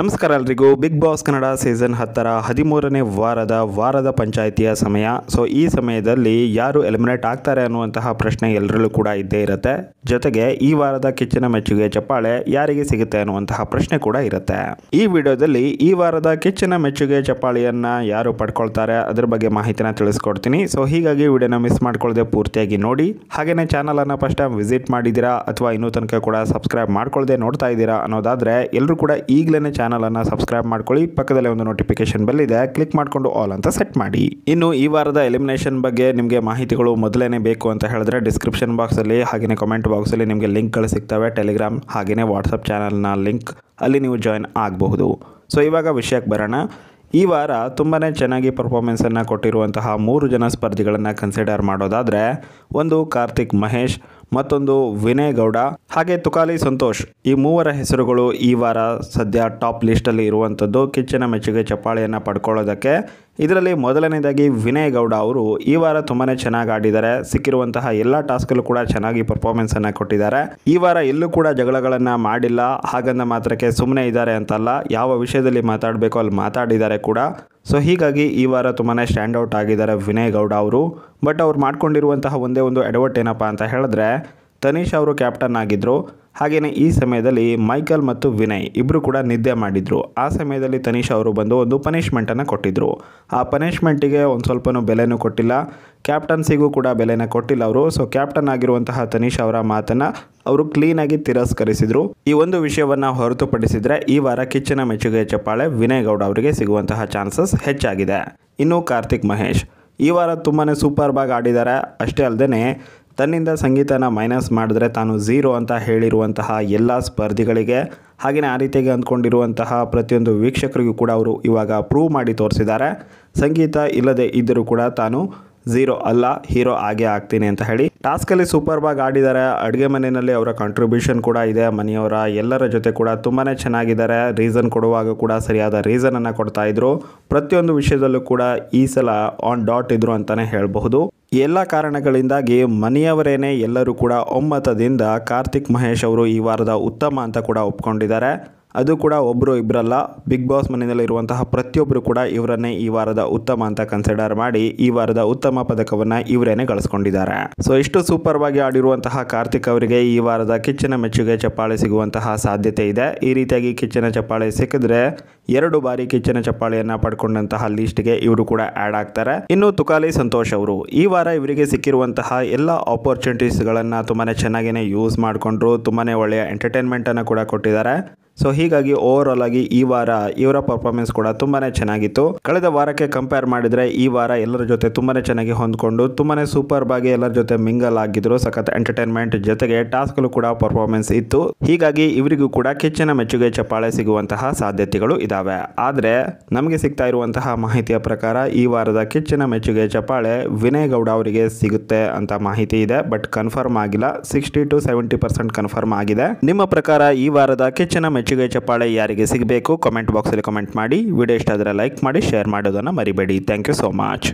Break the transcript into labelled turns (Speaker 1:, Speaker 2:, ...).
Speaker 1: ನಮಸ್ಕಾರ ಎಲ್ರಿಗೂ big boss Kannada season ಹತ್ತರ ಹದಿಮೂರನೇ ವಾರದ ವಾರದ ಪಂಚಾಯಿತಿಯ ಸಮಯ ಸೊ ಈ ಸಮಯದಲ್ಲಿ ಯಾರು ಎಲಿಮಿನೇಟ್ ಆಗ್ತಾರೆ ಅನ್ನುವಂತಹ ಪ್ರಶ್ನೆ ಎಲ್ಲರಲ್ಲೂ ಕೂಡ ಇದ್ದೇ ಇರುತ್ತೆ ಜೊತೆಗೆ ಈ ವಾರದ ಕಿಚ್ಚಿನ ಮೆಚ್ಚುಗೆ ಚಪ್ಪಾಳೆ ಯಾರಿಗೆ ಸಿಗುತ್ತೆ ಅನ್ನುವಂತಹ ಪ್ರಶ್ನೆ ಕೂಡ ಇರುತ್ತೆ ಈ ವಿಡಿಯೋದಲ್ಲಿ ಈ ವಾರದ ಕಿಚ್ಚಿನ ಮೆಚ್ಚುಗೆ ಚಪಾಳಿಯನ್ನ ಯಾರು ಪಡ್ಕೊಳ್ತಾರೆ ಅದರ ಬಗ್ಗೆ ಮಾಹಿತಿನ ತಿಳಿಸ್ಕೊಡ್ತೀನಿ ಸೊ ಹೀಗಾಗಿ ವಿಡಿಯೋನ ಮಿಸ್ ಮಾಡ್ಕೊಳ್ಳದೆ ಪೂರ್ತಿಯಾಗಿ ನೋಡಿ ಚಾನಲ್ ಅನ್ನ ಫಸ್ಟ್ ಟೈಮ್ ವಿಸಿಟ್ ಮಾಡಿದ್ದೀರಾ ಅಥವಾ ಇನ್ನೂ ತನಕ ಕೂಡ ಸಬ್ಸ್ಕ್ರೈಬ್ ಮಾಡ್ಕೊಳ್ಳದೆ ನೋಡ್ತಾ ಇದ್ದೀರಾ ಅನ್ನೋದಾದ್ರೆ ಎಲ್ಲರೂ ಕೂಡ ಈಗಲೇ ಚಾನಲನ್ನು ಸಬ್ಸ್ಕ್ರೈಬ್ ಮಾಡ್ಕೊಳ್ಳಿ ಪಕ್ಕದಲ್ಲೇ ಒಂದು ನೋಟಿಫಿಕೇಶನ್ ಬೆಲ್ ಇದೆ ಕ್ಲಿಕ್ ಮಾಡಿಕೊಂಡು ಆಲ್ ಅಂತ ಸೆಟ್ ಮಾಡಿ ಇನ್ನು ಈ ವಾರದ ಎಲಿಮಿನೇಷನ್ ಬಗ್ಗೆ ನಿಮಗೆ ಮಾಹಿತಿಗಳು ಮೊದಲೇ ಬೇಕು ಅಂತ ಹೇಳಿದ್ರೆ ಡಿಸ್ಕ್ರಿಪ್ಷನ್ ಬಾಕ್ಸಲ್ಲಿ ಹಾಗೆಯೇ ಕಮೆಂಟ್ ಬಾಕ್ಸಲ್ಲಿ ನಿಮಗೆ ಲಿಂಕ್ಗಳು ಸಿಗ್ತವೆ ಟೆಲಿಗ್ರಾಮ್ ಹಾಗೆಯೇ ವಾಟ್ಸಪ್ ಚಾನಲ್ನ ಲಿಂಕ್ ಅಲ್ಲಿ ನೀವು ಜಾಯ್ನ್ ಆಗಬಹುದು ಸೊ ಇವಾಗ ವಿಷಯಕ್ಕೆ ಬರೋಣ ಈ ವಾರ ತುಂಬಾ ಚೆನ್ನಾಗಿ ಪರ್ಫಾರ್ಮೆನ್ಸನ್ನು ಕೊಟ್ಟಿರುವಂತಹ ಮೂರು ಜನ ಸ್ಪರ್ಧಿಗಳನ್ನು ಕನ್ಸಿಡರ್ ಮಾಡೋದಾದರೆ ಒಂದು ಕಾರ್ತಿಕ್ ಮಹೇಶ್ ಮತ್ತೊಂದು ವಿನಯ್ ಗೌಡ ಹಾಗೆ ತುಕಾಲಿ ಸಂತೋಷ್ ಈ ಮೂವರ ಹೆಸರುಗಳು ಈ ವಾರ ಸದ್ಯ ಟಾಪ್ ಲಿಸ್ಟಲ್ಲಿ ಇರುವಂಥದ್ದು ಕಿಚ್ಚಿನ ಮೆಚ್ಚುಗೆ ಚಪ್ಪಾಳೆಯನ್ನು ಪಡ್ಕೊಳ್ಳೋದಕ್ಕೆ ಇದರಲ್ಲಿ ಮೊದಲನೇದಾಗಿ ವಿನಯ್ ಗೌಡ ಅವರು ಈ ವಾರ ತುಂಬಾ ಚೆನ್ನಾಗಿ ಆಡಿದ್ದಾರೆ ಸಿಕ್ಕಿರುವಂತಹ ಎಲ್ಲ ಟಾಸ್ಕಲ್ಲೂ ಕೂಡ ಚೆನ್ನಾಗಿ ಪರ್ಫಾರ್ಮೆನ್ಸ್ ಅನ್ನು ಕೊಟ್ಟಿದ್ದಾರೆ ಈ ವಾರ ಎಲ್ಲೂ ಕೂಡ ಜಗಳಗಳನ್ನು ಮಾಡಿಲ್ಲ ಹಾಗಂದ ಮಾತ್ರಕ್ಕೆ ಸುಮ್ಮನೆ ಇದ್ದಾರೆ ಅಂತಲ್ಲ ಯಾವ ವಿಷಯದಲ್ಲಿ ಮಾತಾಡಬೇಕು ಅಲ್ಲಿ ಮಾತಾಡಿದ್ದಾರೆ ಕೂಡ ಸೊ ಹೀಗಾಗಿ ಈ ವಾರ ತುಂಬಾ ಸ್ಟ್ಯಾಂಡೌಟ್ ಆಗಿದ್ದಾರೆ ವಿನಯ್ ಗೌಡ ಅವರು ಬಟ್ ಅವ್ರು ಮಾಡ್ಕೊಂಡಿರುವಂತಹ ಒಂದೇ ಒಂದು ಅಡ್ವರ್ಟ್ ಏನಪ್ಪ ಅಂತ ಹೇಳಿದ್ರೆ ತನೀಶ್ ಅವರು ಕ್ಯಾಪ್ಟನ್ ಆಗಿದ್ರು ಹಾಗೆಯೇ ಈ ಸಮಯದಲ್ಲಿ ಮೈಕಲ್ ಮತ್ತು ವಿನಯ್ ಇಬ್ಬರು ಕೂಡ ನಿದ್ದೆ ಮಾಡಿದರು ಆ ಸಮಯದಲ್ಲಿ ತನಿಷ್ ಅವರು ಬಂದು ಒಂದು ಪನಿಷ್ಮೆಂಟನ್ನು ಕೊಟ್ಟಿದ್ದರು ಆ ಪನಿಷ್ಮೆಂಟಿಗೆ ಒಂದು ಸ್ವಲ್ಪನೂ ಬೆಲೆನೂ ಕೊಟ್ಟಿಲ್ಲ ಕ್ಯಾಪ್ಟನ್ಸಿಗೂ ಕೂಡ ಬೆಲೆನ ಕೊಟ್ಟಿಲ್ಲ ಅವರು ಸೊ ಕ್ಯಾಪ್ಟನ್ ಆಗಿರುವಂತಹ ತನಿಷ್ ಅವರ ಮಾತನ್ನು ಅವರು ಕ್ಲೀನಾಗಿ ತಿರಸ್ಕರಿಸಿದರು ಈ ಒಂದು ವಿಷಯವನ್ನು ಹೊರತುಪಡಿಸಿದರೆ ಈ ವಾರ ಕಿಚ್ಚನ ಮೆಚ್ಚುಗೆ ಚಪ್ಪಾಳೆ ವಿನಯ್ ಗೌಡ ಅವರಿಗೆ ಸಿಗುವಂತಹ ಚಾನ್ಸಸ್ ಹೆಚ್ಚಾಗಿದೆ ಇನ್ನು ಕಾರ್ತಿಕ್ ಮಹೇಶ್ ಈ ವಾರ ತುಂಬಾ ಸೂಪರ್ ಬಾಗ್ ಆಡಿದ್ದಾರೆ ಅಷ್ಟೇ ಅಲ್ಲದೆ ತನ್ನಿಂದ ಸಂಗೀತನ ಮೈನಸ್ ಮಾಡಿದ್ರೆ ತಾನು ಝೀರೋ ಅಂತ ಹೇಳಿರುವಂತಹ ಎಲ್ಲ ಸ್ಪರ್ಧಿಗಳಿಗೆ ಹಾಗೆಯೇ ಆ ರೀತಿಯಾಗಿ ಅಂದ್ಕೊಂಡಿರುವಂತಹ ಪ್ರತಿಯೊಂದು ವೀಕ್ಷಕರಿಗೂ ಕೂಡ ಅವರು ಇವಾಗ ಪ್ರೂವ್ ಮಾಡಿ ತೋರಿಸಿದ್ದಾರೆ ಸಂಗೀತ ಇಲ್ಲದೆ ಇದ್ದರೂ ಕೂಡ ತಾನು ಝೀರೋ ಅಲ್ಲ ಹೀರೋ ಆಗೇ ಆಗ್ತೀನಿ ಅಂತ ಹೇಳಿ ಟಾಸ್ಕಲ್ಲಿ ಸೂಪರ್ ಬಾಗ್ ಆಡಿದ್ದಾರೆ ಅಡುಗೆ ಮನೆಯಲ್ಲಿ ಅವರ ಕಾಂಟ್ರಿಬ್ಯೂಷನ್ ಕೂಡ ಇದೆ ಮನೆಯವರ ಎಲ್ಲರ ಜೊತೆ ಕೂಡ ತುಂಬಾನೇ ಚೆನ್ನಾಗಿದ್ದಾರೆ ರೀಸನ್ ಕೊಡುವಾಗ ಕೂಡ ಸರಿಯಾದ ರೀಸನ್ ರೀಸನನ್ನು ಕೊಡ್ತಾ ಇದ್ರು ಪ್ರತಿಯೊಂದು ವಿಷಯದಲ್ಲೂ ಕೂಡ ಈ ಸಲ ಆನ್ ಡಾಟ್ ಇದ್ರು ಅಂತಾನೆ ಹೇಳಬಹುದು ಎಲ್ಲ ಕಾರಣಗಳಿಂದಾಗಿ ಮನೆಯವರೇನೆ ಎಲ್ಲರೂ ಕೂಡ ಒಮ್ಮತದಿಂದ ಕಾರ್ತಿಕ್ ಮಹೇಶ್ ಅವರು ಈ ವಾರದ ಉತ್ತಮ ಅಂತ ಕೂಡ ಒಪ್ಕೊಂಡಿದ್ದಾರೆ ಅದು ಕೂಡ ಒಬ್ಬರು ಇಬ್ಬರಲ್ಲ ಬಿಗ್ ಬಾಸ್ ಇರುವಂತಹ ಪ್ರತಿಯೊಬ್ಬರು ಕೂಡ ಇವರನ್ನೇ ಈ ವಾರದ ಉತ್ತಮ ಅಂತ ಕನ್ಸಿಡರ್ ಮಾಡಿ ಈ ವಾರದ ಉತ್ತಮ ಪದಕವನ್ನು ಇವರೇನೆ ಗಳಿಸ್ಕೊಂಡಿದ್ದಾರೆ ಸೊ ಇಷ್ಟು ಸೂಪರ್ ವಾಗಿ ಆಡಿರುವಂತಹ ಕಾರ್ತಿಕ್ ಅವರಿಗೆ ಈ ವಾರದ ಕಿಚ್ಚನ ಮೆಚ್ಚುಗೆ ಚಪ್ಪಾಳೆ ಸಿಗುವಂತಹ ಸಾಧ್ಯತೆ ಇದೆ ಈ ರೀತಿಯಾಗಿ ಕಿಚ್ಚನ ಚಪ್ಪಾಳೆ ಸಿಕ್ಕಿದ್ರೆ ಎರಡು ಬಾರಿ ಕಿಚ್ಚನ ಚಪ್ಪಾಳೆಯನ್ನ ಪಡ್ಕೊಂಡಂತಹ ಲಿಸ್ಟ್ಗೆ ಇವರು ಕೂಡ ಆಡ್ ಆಗ್ತಾರೆ ಇನ್ನು ತುಕಾಲಿ ಸಂತೋಷ್ ಅವರು ಈ ವಾರ ಇವರಿಗೆ ಸಿಕ್ಕಿರುವಂತಹ ಎಲ್ಲ ಆಪರ್ಚುನಿಟೀಸ್ಗಳನ್ನು ತುಂಬಾನೇ ಚೆನ್ನಾಗಿಯೇ ಯೂಸ್ ಮಾಡಿಕೊಂಡ್ರು ತುಂಬಾನೇ ಒಳ್ಳೆಯ ಎಂಟರ್ಟೈನ್ಮೆಂಟನ್ನು ಕೂಡ ಕೊಟ್ಟಿದ್ದಾರೆ ಸೊ ಹೀಗಾಗಿ ಓವರ್ ಆಲ್ ಆಗಿ ಈ ವಾರ ಇವರ ಪರ್ಫಾರ್ಮೆನ್ಸ್ ಕೂಡ ತುಂಬಾನೇ ಚೆನ್ನಾಗಿತ್ತು ಕಳೆದ ವಾರಕ್ಕೆ ಕಂಪೇರ್ ಮಾಡಿದ್ರೆ ಈ ವಾರ ಎಲ್ಲರ ಜೊತೆ ತುಂಬಾನೇ ಚೆನ್ನಾಗಿ ಹೊಂದ್ಕೊಂಡು ತುಂಬಾನೇ ಸೂಪರ್ ಬಾಗಿ ಎಲ್ಲರ ಜೊತೆ ಮಿಂಗಲ್ ಆಗಿದ್ರು ಸಖತ್ ಎಂಟರ್ಟೈನ್ಮೆಂಟ್ ಜೊತೆಗೆ ಟಾಸ್ಕ್ ಕೂಡ ಪರ್ಫಾರ್ಮೆನ್ಸ್ ಇತ್ತು ಹೀಗಾಗಿ ಇವರಿಗೂ ಕೂಡ ಕಿಚ್ಚಿನ ಮೆಚ್ಚುಗೆ ಚಪ್ಪಾಳೆ ಸಿಗುವಂತಹ ಸಾಧ್ಯತೆಗಳು ಇದಾವೆ ಆದ್ರೆ ನಮಗೆ ಸಿಗ್ತಾ ಇರುವಂತಹ ಮಾಹಿತಿಯ ಪ್ರಕಾರ ಈ ವಾರದ ಕಿಚ್ಚಿನ ಮೆಚ್ಚುಗೆ ಚಪ್ಪಾಳೆ ವಿನಯ್ ಗೌಡ ಅವರಿಗೆ ಸಿಗುತ್ತೆ ಅಂತ ಮಾಹಿತಿ ಇದೆ ಬಟ್ ಕನ್ಫರ್ಮ್ ಆಗಿಲ್ಲ sixty to seventy percent confirm ಆಗಿದೆ ನಿಮ್ಮ ಪ್ರಕಾರ ಈ ವಾರದ ಕಿಚ್ಚಿನ ಮೆಚ್ಚುಗೆ ಮೆಚ್ಚುಗೆ ಚಪ್ಪಾಳೆ ಯಾರಿಗೆ ಸಿಗಬೇಕು ಕಮೆಂಟ್ ಬಾಕ್ಸಲ್ಲಿ ಕಮೆಂಟ್ ಮಾಡಿ ವಿಡಿಯೋ ಇಷ್ಟ ಆದರೆ ಲೈಕ್ ಮಾಡಿ ಶೇರ್ ಮಾಡೋದನ್ನು ಮರಿಬೇಡಿ ಥ್ಯಾಂಕ್ ಯು ಸೋ ಮಚ್